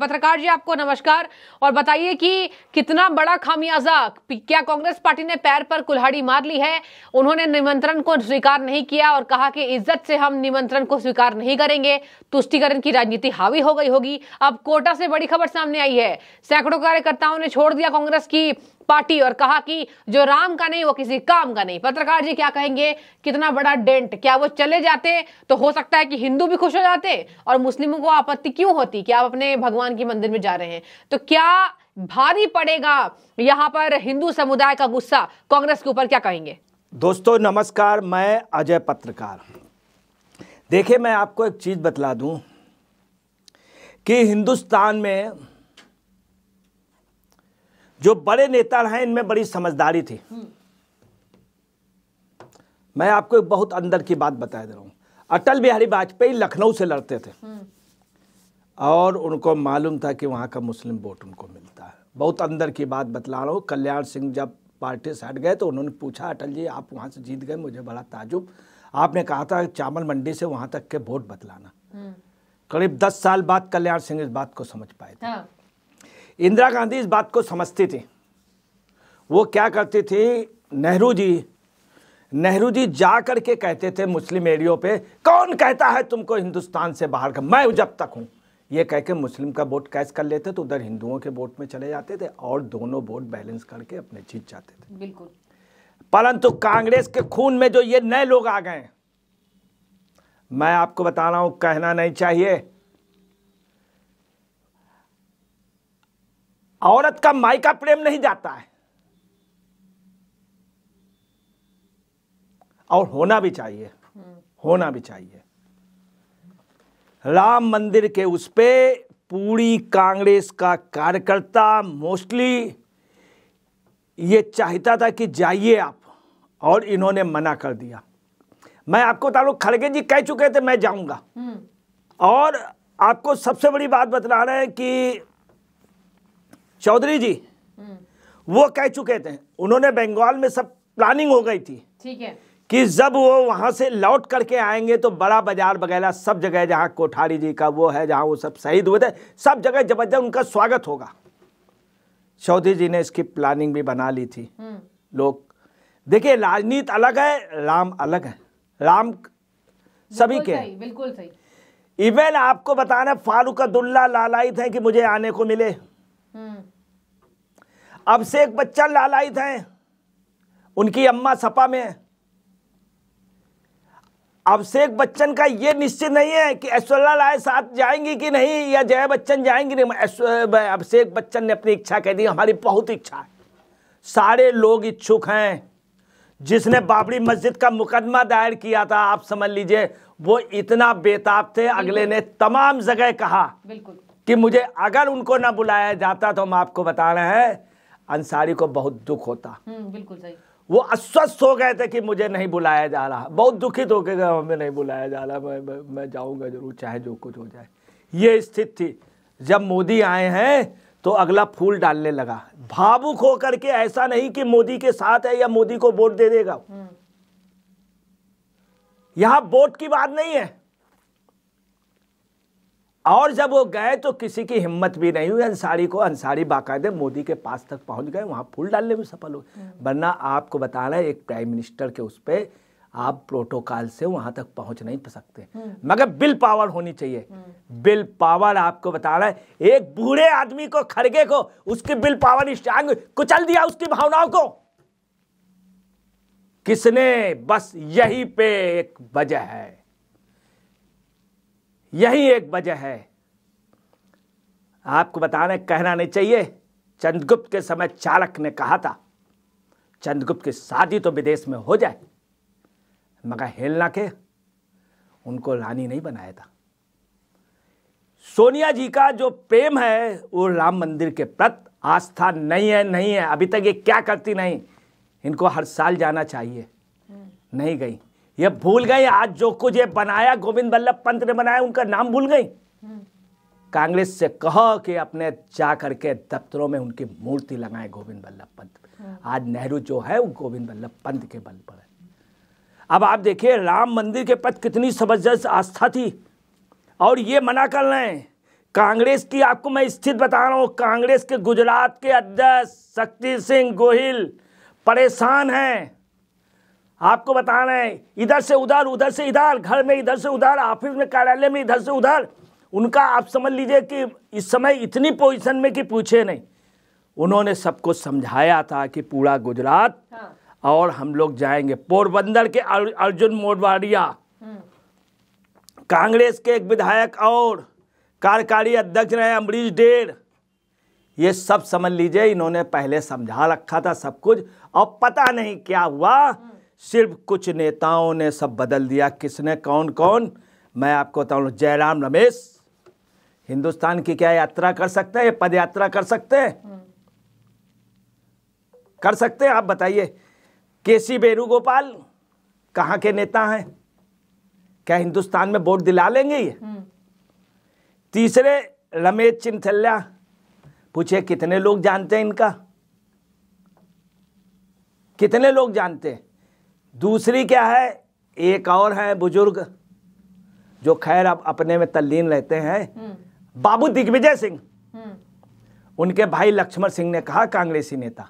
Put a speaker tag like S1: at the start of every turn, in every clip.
S1: पत्रकार जी आपको नमस्कार और बताइए कि कितना बड़ा खामियाजा क्या कांग्रेस पार्टी ने पैर पर कुल्हाड़ी मार ली है उन्होंने निमंत्रण को स्वीकार नहीं किया और कहा कि इज्जत से हम निमंत्रण को स्वीकार नहीं करेंगे तुष्टिकरण की राजनीति हावी हो गई होगी अब कोटा से बड़ी खबर सामने आई है सैकड़ों कार्यकर्ताओं ने छोड़ दिया कांग्रेस की पार्टी और कहा कि जो राम का नहीं वो किसी काम का नहीं पत्रकार जी क्या कहेंगे कितना बड़ा डेंट क्या वो चले जाते तो हो सकता है कि हिंदू भी खुश हो जाते और मुस्लिमों को आपत्ति क्यों होती कि आप अपने भगवान के मंदिर में जा रहे हैं तो क्या भारी पड़ेगा यहाँ पर हिंदू समुदाय का गुस्सा कांग्रेस के ऊपर क्या कहेंगे
S2: दोस्तों नमस्कार मैं अजय पत्रकार देखिए मैं आपको एक चीज़ बतला दूं कि हिंदुस्तान में जो बड़े नेता हैं इनमें बड़ी समझदारी थी मैं आपको एक बहुत अंदर की बात बता दे रहा हूं अटल बिहारी वाजपेयी लखनऊ से लड़ते थे और उनको मालूम था कि वहां का मुस्लिम वोट उनको मिलता है बहुत अंदर की बात बतला रहा हूँ कल्याण सिंह जब पार्टी से हट गए तो उन्होंने पूछा अटल जी आप वहां से जीत गए मुझे बड़ा ताजुब आपने कहा था चावल मंडी से वहां तक के वोट बतलाना करीब दस साल बाद कल्याण सिंह इस बात को समझ पाए थे हाँ। इंदिरा गांधी इस बात को समझती थी वो क्या करती थी नेहरू जी नेहरू जी जा करके के कहते थे मुस्लिम एरियो पे कौन कहता है तुमको हिंदुस्तान से बाहर का मैं जब तक हूँ ये कह के मुस्लिम का वोट कैश कर लेते तो उधर हिंदुओं के वोट में चले जाते थे और दोनों वोट बैलेंस करके अपने जीत जाते थे बिल्कुल परंतु कांग्रेस के खून में जो ये नए लोग आ गए मैं आपको बता रहा हूँ कहना नहीं चाहिए औरत का माई का प्रेम नहीं जाता है और होना भी चाहिए होना भी चाहिए राम मंदिर के उस पे पूरी कांग्रेस का कार्यकर्ता मोस्टली ये चाहता था कि जाइए आप और इन्होंने मना कर दिया मैं आपको बता तो रहा खड़गे जी कह चुके थे मैं जाऊंगा हम्म। और आपको सबसे बड़ी बात बता रहे हैं कि चौधरी जी हम्म। वो कह चुके थे उन्होंने बंगाल में सब प्लानिंग हो गई थी ठीक है कि जब वो वहां से लौट करके आएंगे तो बड़ा बाजार वगैरह सब जगह जहां कोठारी जी का वो है जहां वो सब शहीद हुए थे सब जगह जबरदस्त उनका स्वागत होगा चौधरी जी ने इसकी प्लानिंग भी बना ली थी हम्म। लोग देखिए राजनीति अलग है राम अलग है राम सभी के बिल्कुल सही इवन आपको बताना फारूक अब्दुल्ला लालाई थे कि मुझे आने को मिले अब से एक बच्चा लालायित है उनकी अम्मा सपा में अभिषेक बच्चन का ये निश्चित नहीं है कि ऐश्वर्या राय साथ जाएंगी कि नहीं या जया बच्चन जाएंगी नहीं अभिषेक बच्चन ने अपनी इच्छा कह दी हमारी बहुत इच्छा है सारे लोग इच्छुक हैं जिसने बाबरी मस्जिद का मुकदमा दायर किया था आप समझ लीजिए वो इतना बेताब थे अगले ने तमाम जगह कहा बिल्कुल कि मुझे अगर उनको ना बुलाया जाता तो हम आपको बता रहे हैं अंसारी को बहुत दुख होता
S1: हम्म, बिल्कुल सही
S2: वो अस्वस्थ हो गए थे कि मुझे नहीं बुलाया जा रहा बहुत दुखित हो गए हमें नहीं बुलाया जा रहा मैं मैं, मैं जरूर चाहे जो कुछ हो जाए ये स्थिति थी जब मोदी आए हैं तो अगला फूल डालने लगा भावुक होकर के ऐसा नहीं कि मोदी के साथ है या मोदी को वोट दे देगा हम्म। यहां वोट की बात नहीं है और जब वो गए तो किसी की हिम्मत भी नहीं हुई अंसारी को अंसारी बाकायदे मोदी के पास तक पहुंच गए वहाँ फूल डालने में सफल हुए हम्म। वरना आपको बताना है एक प्राइम मिनिस्टर के उस पर आप प्रोटोकॉल से वहाँ तक पहुँच नहीं सकते हम्म। मगर बिल पावर होनी चाहिए हम्म। बिल पावर आपको बताना है एक बूढ़े आदमी को खड़गे को उसकी बिल पावर स्ट्रांग कुचल दिया उसकी भावनाओं को किसने बस यही पे एक वजह है यही एक वजह है आपको बताने कहना नहीं चाहिए चंद्रगुप्त के समय चालक ने कहा था चंद्रगुप्त की शादी तो विदेश में हो जाए मगर हेलना के उनको रानी नहीं बनाया था सोनिया जी का जो प्रेम है वो राम मंदिर के प्रति आस्था नहीं है नहीं है अभी तक ये क्या करती नहीं इनको हर साल जाना चाहिए हम्म। नहीं गई ये भूल गए आज जो कुछ ये बनाया गोविंद बल्लभ पंत ने बनाया उनका नाम भूल गई कांग्रेस से कहो कि अपने जा करके दफ्तरों में उनकी मूर्ति लगाए गोविंद वल्लभ पंत आज नेहरू जो है वो गोविंद वल्लभ पंत के बल पर है अब आप देखिए राम मंदिर के पद कितनी जबरदस्त आस्था थी और ये मना कर रहे हैं कांग्रेस की आपको मैं स्थिति बता रहा हूँ कांग्रेस के गुजरात के अध्यक्ष शक्ति सिंह गोहिल परेशान हैं आपको बताना है इधर से उधर उधर से इधर घर में इधर से उधर ऑफिस में कार्यालय में इधर से उधर उनका आप समझ लीजिए कि इस समय इतनी पोजिशन में कि पूछे नहीं उन्होंने सबको समझाया था कि पूरा गुजरात हाँ। और हम लोग जाएंगे पोरबंदर के अर्जुन मोडवाड़िया हम्म। कांग्रेस के एक विधायक और कार्यकारी अध्यक्ष रहे अमरीश डेर ये सब समझ लीजिए इन्होंने पहले समझा रखा था सब कुछ और पता नहीं क्या हुआ सिर्फ कुछ नेताओं ने सब बदल दिया किसने कौन कौन मैं आपको बताऊँ जयराम रमेश हिंदुस्तान की क्या यात्रा कर सकते हैं पद यात्रा कर सकते हैं कर सकते हैं आप बताइए के सी वेणुगोपाल कहाँ के नेता हैं क्या हिंदुस्तान में वोट दिला लेंगे ये हम्म। तीसरे रमेश चिंथल्या पूछे कितने लोग जानते हैं इनका कितने लोग जानते हैं दूसरी क्या है एक और है बुजुर्ग जो खैर अब अपने में तल्लीन रहते हैं हम्म।
S1: बाबू दिग्विजय सिंह हम्म।
S2: उनके भाई लक्ष्मण सिंह ने कहा कांग्रेसी नेता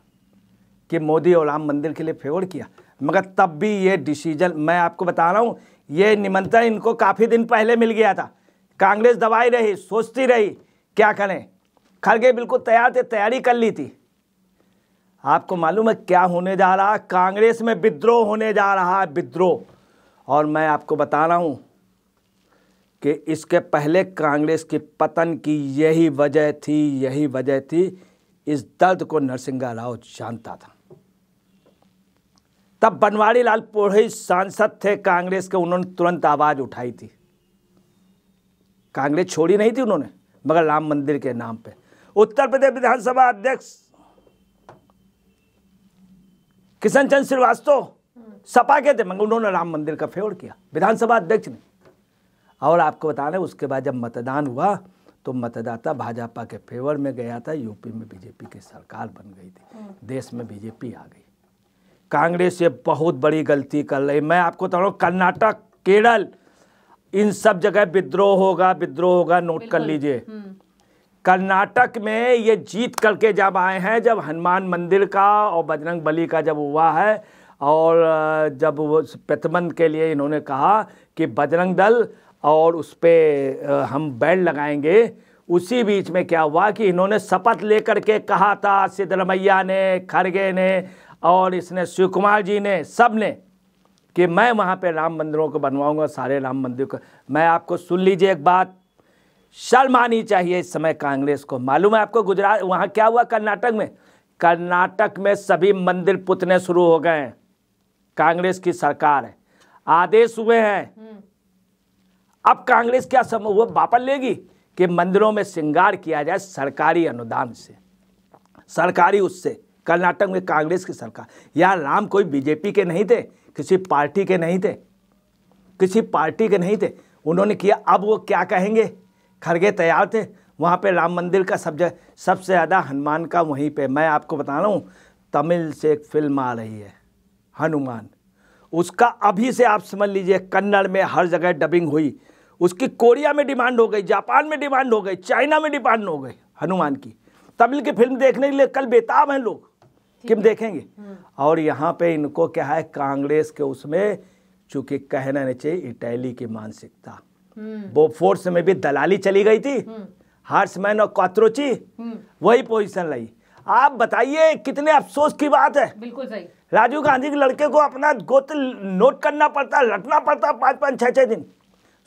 S2: कि मोदी और राम मंदिर के लिए फेवर किया मगर तब भी ये डिसीजन मैं आपको बता रहा हूँ ये निमंत्रण इनको काफ़ी दिन पहले मिल गया था कांग्रेस दबाई रही सोचती रही क्या करें खड़गे बिल्कुल तैयार थे तैयारी कर ली थी आपको मालूम है क्या होने जा रहा है कांग्रेस में विद्रोह होने जा रहा है विद्रोह और मैं आपको बता रहा हूँ कि इसके पहले कांग्रेस के पतन की यही वजह थी यही वजह थी इस दर्द को नरसिंह राव जानता था तब बनवारी लाल पुरोहित सांसद थे कांग्रेस के उन्होंने तुरंत आवाज़ उठाई थी कांग्रेस छोड़ी नहीं थी उन्होंने मगर राम मंदिर के नाम पे उत्तर प्रदेश विधानसभा अध्यक्ष किशन चंद श्रीवास्तव सपा के थे मगर उन्होंने राम मंदिर का फेवर किया विधानसभा अध्यक्ष ने और आपको रहे उसके बाद जब मतदान हुआ तो मतदाता भाजपा के फेवर में गया था यूपी में बीजेपी की सरकार बन गई थी देश में बीजेपी आ गई कांग्रेस ये बहुत बड़ी गलती कर रही मैं आपको बता रहा हूँ कर्नाटक केरल इन सब जगह विद्रोह होगा विद्रोह होगा नोट कर लीजिए हम्म। कर्नाटक में ये जीत करके जब आए हैं जब हनुमान मंदिर का और बजरंग बली का जब हुआ है और जब वो प्रतिबंध के लिए इन्होंने कहा कि बजरंग दल और उस पर हम बैंड लगाएंगे उसी बीच में क्या हुआ कि इन्होंने शपथ लेकर के कहा था सिद्धरमैया ने खड़गे ने और इसने शिव कुमार जी ने सब ने कि मैं वहाँ पे राम मंदिरों को बनवाऊंगा सारे राम मंदिर को मैं आपको सुन लीजिए एक बात शर्म आनी चाहिए इस समय कांग्रेस को मालूम है आपको गुजरात वहाँ क्या हुआ कर्नाटक में कर्नाटक में सभी मंदिर पुतने शुरू हो गए हैं कांग्रेस की सरकार है आदेश हुए हैं हम्म। अब कांग्रेस क्या समय वो वापस लेगी कि मंदिरों में श्रृंगार किया जाए सरकारी अनुदान से सरकारी उससे कर्नाटक में कांग्रेस की सरकार यार राम कोई बीजेपी के नहीं थे किसी पार्टी के नहीं थे किसी पार्टी के नहीं थे उन्होंने किया अब वो क्या कहेंगे खड़गे तैयार थे वहाँ पे राम मंदिर का सब सबसे ज़्यादा हनुमान का वहीं पे मैं आपको बता रहा हूँ तमिल से एक फिल्म आ रही है हनुमान उसका अभी से आप समझ लीजिए कन्नड़ में हर जगह डबिंग हुई उसकी कोरिया में डिमांड हो गई जापान में डिमांड हो गई चाइना में डिमांड हो गई हनुमान की तमिल की फिल्म देखने के लिए कल बेताब हैं लोग किम देखेंगे हम्म। और यहाँ पे इनको क्या है कांग्रेस के उसमें चूंकि कहना नहीं चाहिए इटैली की मानसिकता हम्म। वो फोर्स में भी दलाली चली गई थी हम्म। हार्समैन और कॉत्रोची हम्म। वही पोजीशन लाई आप बताइए कितने अफसोस की बात है बिल्कुल सही राजीव गांधी के लड़के को अपना गोत्र नोट करना पड़ता लटना पड़ता पाँच पाँच छः छः दिन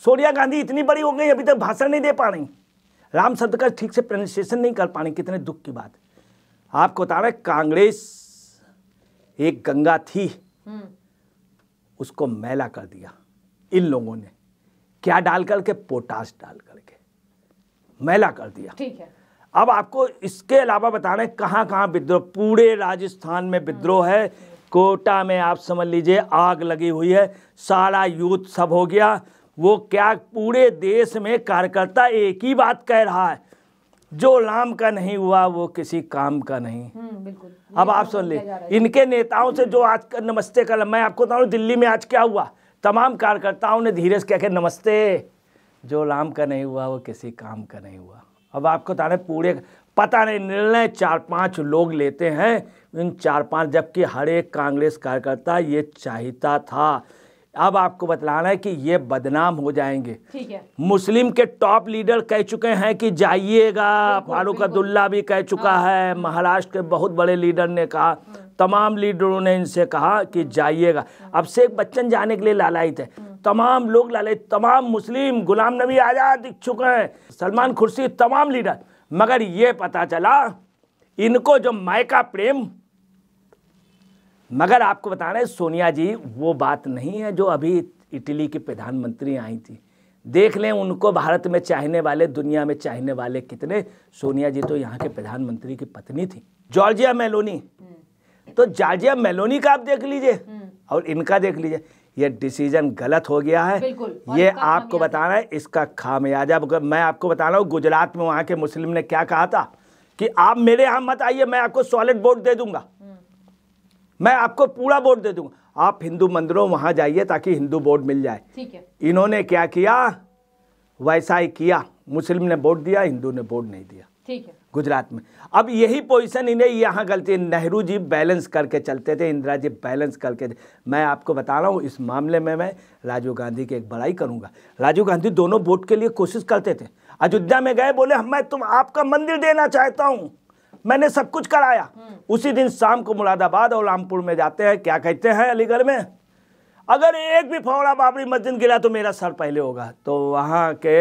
S2: सोनिया गांधी इतनी बड़ी हो गई अभी तक भाषण नहीं दे पा रही राम शब्द ठीक से प्रोनाउंसिएशन नहीं कर पा रही कितने दुख की बात आपको बता रहे कांग्रेस एक गंगा थी उसको मैला कर दिया इन लोगों ने क्या डाल करके पोटास डाल करके मैला कर दिया ठीक है अब आपको इसके अलावा बताने है कहाँ कहाँ विद्रोह पूरे राजस्थान में विद्रोह हाँ। है कोटा में आप समझ लीजिए आग लगी हुई है सारा यूथ सब हो गया वो क्या पूरे देश में कार्यकर्ता एक ही बात कह रहा है जो नाम का नहीं हुआ वो किसी काम का नहीं हम्म, बिल्कुल अब आप सुन ले इनके नेताओं से जो आज नमस्ते कर मैं आपको बताऊँ दिल्ली में आज क्या हुआ तमाम कार्यकर्ताओं ने धीरे से कहकर नमस्ते जो लाम का नहीं हुआ वो किसी काम का नहीं हुआ अब आपको रहे तो पूरे पता नहीं निर्णय चार पांच लोग लेते हैं इन चार पांच जबकि हर एक कांग्रेस कार्यकर्ता ये चाहता था अब आपको बतलाना है कि ये बदनाम हो जाएंगे ठीक है मुस्लिम के टॉप लीडर कह चुके हैं कि जाइएगा फारूक अब्दुल्ला भी कह चुका हाँ। है महाराष्ट्र के बहुत बड़े लीडर ने कहा हाँ। तमाम लीडरों ने इनसे कहा कि जाइएगा अब शेख बच्चन जाने के लिए लालायित है तमाम लोग लालायित तमाम मुस्लिम गुलाम नबी आज़ाद इच्छुक हैं सलमान खुर्शी तमाम लीडर मगर ये पता चला इनको जो मायका प्रेम मगर आपको बता रहे सोनिया जी वो बात नहीं है जो अभी इटली की प्रधानमंत्री आई थी देख लें उनको भारत में चाहने वाले दुनिया में चाहने वाले कितने सोनिया जी तो यहाँ के प्रधानमंत्री की पत्नी थी जॉर्जिया मेलोनी तो जार्जिया मेलोनी का आप देख लीजिए हम्म। और इनका देख लीजिए ये डिसीजन गलत हो गया है ये आपको बताना है इसका खामियाजा मैं आपको बता रहा हूँ गुजरात में वहां के मुस्लिम ने क्या कहा था कि आप मेरे यहां मत आइए मैं आपको सॉलिड वोट दे दूंगा हम्म। मैं आपको पूरा वोट दे दूंगा आप हिंदू मंदिरों वहां जाइए ताकि हिंदू वोट मिल जाए इन्होंने क्या किया वैसा ही किया मुस्लिम ने वोट दिया हिंदू ने वोट नहीं दिया ठीक है गुजरात में अब यही पोजीशन इन्हें यहाँ गलती नेहरू जी बैलेंस करके चलते थे इंदिरा जी बैलेंस करके मैं आपको बता रहा हूँ इस मामले में मैं राजीव गांधी की एक बड़ाई करूँगा राजीव गांधी दोनों वोट के लिए कोशिश करते थे अयोध्या में गए बोले मैं तुम आपका मंदिर देना चाहता हूँ मैंने सब कुछ कराया उसी दिन शाम को मुरादाबाद और रामपुर में जाते हैं क्या कहते हैं अलीगढ़ में अगर एक भी फौड़ा बाबरी मस्जिद गिरा तो मेरा सर पहले होगा तो वहाँ के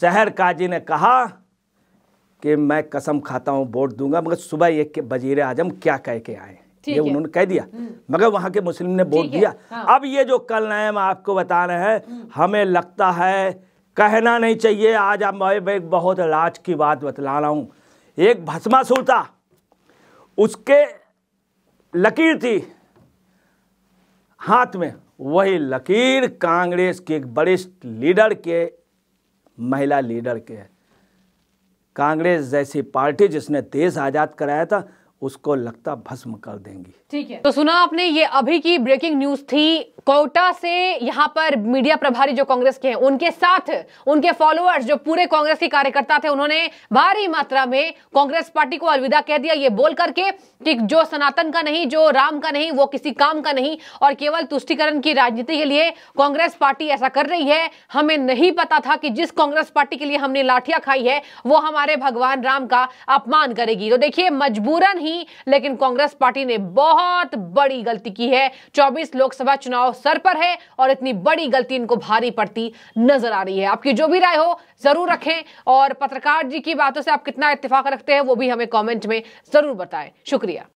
S2: शहर काजी ने कहा कि मैं कसम खाता हूँ वोट दूंगा मगर सुबह एक वजीर आजम क्या कह के आए
S1: ये उन्होंने कह दिया हम्म।
S2: मगर वहां के मुस्लिम ने वोट दिया हाँ। अब ये जो कल नए आपको बता रहे हैं हम्म। हमें लगता है कहना नहीं चाहिए आज आप मैं एक बहुत लाज की बात बतला रहा हूं एक भस्मा था उसके लकीर थी हाथ में वही लकीर कांग्रेस के एक वरिष्ठ लीडर के महिला लीडर के कांग्रेस जैसी पार्टी जिसने देश आज़ाद कराया था उसको लगता भस्म कर देंगी
S1: ठीक है तो सुना आपने ये अभी की ब्रेकिंग न्यूज थी कोटा से यहाँ पर मीडिया प्रभारी जो कांग्रेस के हैं उनके साथ उनके फॉलोअर्स जो पूरे कांग्रेस के कार्यकर्ता थे उन्होंने भारी मात्रा में कांग्रेस पार्टी को अलविदा कह दिया ये बोल करके कि जो सनातन का नहीं जो राम का नहीं वो किसी काम का नहीं और केवल तुष्टिकरण की राजनीति के लिए कांग्रेस पार्टी ऐसा कर रही है हमें नहीं पता था कि जिस कांग्रेस पार्टी के लिए हमने लाठियां खाई है वो हमारे भगवान राम का अपमान करेगी तो देखिए मजबूरन ही नहीं लेकिन कांग्रेस पार्टी ने बहुत बड़ी गलती की है 24 लोकसभा चुनाव सर पर है और इतनी बड़ी गलती इनको भारी पड़ती नजर आ रही है आपकी जो भी राय हो जरूर रखें और पत्रकार जी की बातों से आप कितना इतफाक रखते हैं वो भी हमें कॉमेंट में जरूर बताएं शुक्रिया